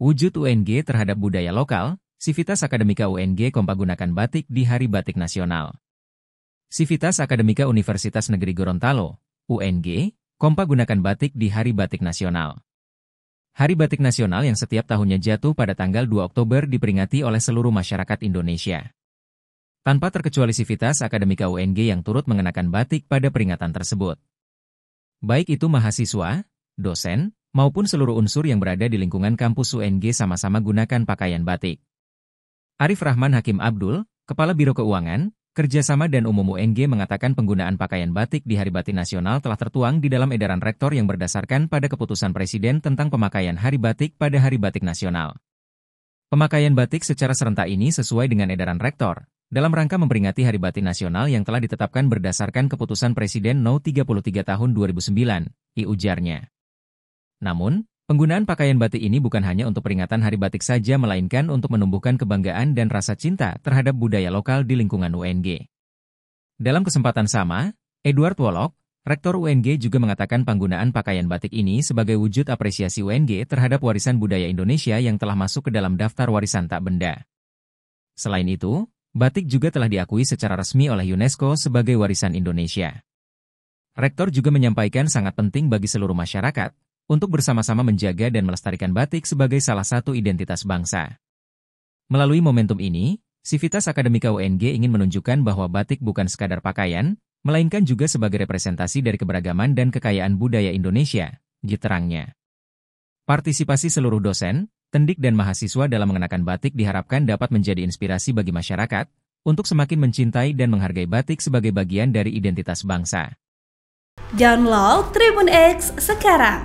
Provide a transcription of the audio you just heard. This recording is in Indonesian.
Wujud UNG terhadap budaya lokal, Sivitas Akademika UNG kompak gunakan batik di Hari Batik Nasional. Sivitas Akademika Universitas Negeri Gorontalo, UNG, kompak gunakan batik di Hari Batik Nasional. Hari Batik Nasional yang setiap tahunnya jatuh pada tanggal 2 Oktober diperingati oleh seluruh masyarakat Indonesia. Tanpa terkecuali Sivitas Akademika UNG yang turut mengenakan batik pada peringatan tersebut. Baik itu mahasiswa, dosen, maupun seluruh unsur yang berada di lingkungan kampus UNG sama-sama gunakan pakaian batik. Arif Rahman Hakim Abdul, Kepala Biro Keuangan, Kerjasama dan Umum UNG mengatakan penggunaan pakaian batik di Hari Batik Nasional telah tertuang di dalam edaran rektor yang berdasarkan pada keputusan Presiden tentang pemakaian Hari Batik pada Hari Batik Nasional. Pemakaian batik secara serentak ini sesuai dengan edaran rektor, dalam rangka memperingati Hari Batik Nasional yang telah ditetapkan berdasarkan keputusan Presiden No 33 tahun 2009, i ujarnya. Namun, penggunaan pakaian batik ini bukan hanya untuk peringatan Hari Batik saja melainkan untuk menumbuhkan kebanggaan dan rasa cinta terhadap budaya lokal di lingkungan UNG. Dalam kesempatan sama, Edward Wolok, Rektor UNG juga mengatakan penggunaan pakaian batik ini sebagai wujud apresiasi UNG terhadap warisan budaya Indonesia yang telah masuk ke dalam daftar warisan tak benda. Selain itu, batik juga telah diakui secara resmi oleh UNESCO sebagai warisan Indonesia. Rektor juga menyampaikan sangat penting bagi seluruh masyarakat untuk bersama-sama menjaga dan melestarikan batik sebagai salah satu identitas bangsa. Melalui momentum ini, Sivitas Akademika UNG ingin menunjukkan bahwa batik bukan sekadar pakaian, melainkan juga sebagai representasi dari keberagaman dan kekayaan budaya Indonesia, diterangnya. Partisipasi seluruh dosen, tendik dan mahasiswa dalam mengenakan batik diharapkan dapat menjadi inspirasi bagi masyarakat untuk semakin mencintai dan menghargai batik sebagai bagian dari identitas bangsa. Download Tribun X sekarang